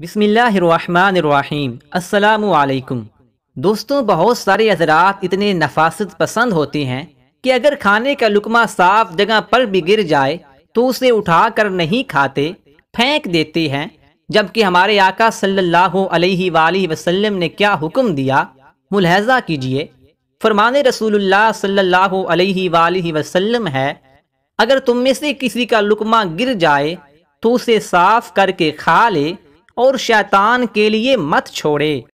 बिसमीम् अलकुम दोस्तों बहुत सारे हजरात इतने नफासत पसंद होते हैं कि अगर खाने का लुकमा साफ जगह पर भी गिर जाए तो उसे उठा कर नहीं खाते फेंक देते हैं जबकि हमारे आका सल्लल्लाहु अलैहि वसल्लम ने क्या हुक्म दिया मुलहजा कीजिए फरमान रसूलुल्लाह सल्लल्लाहु अलैहि वसल्लम है अगर तुम में से किसी का लुकमा गिर जाए तो उसे साफ करके खा ले और शैतान के लिए मत छोड़े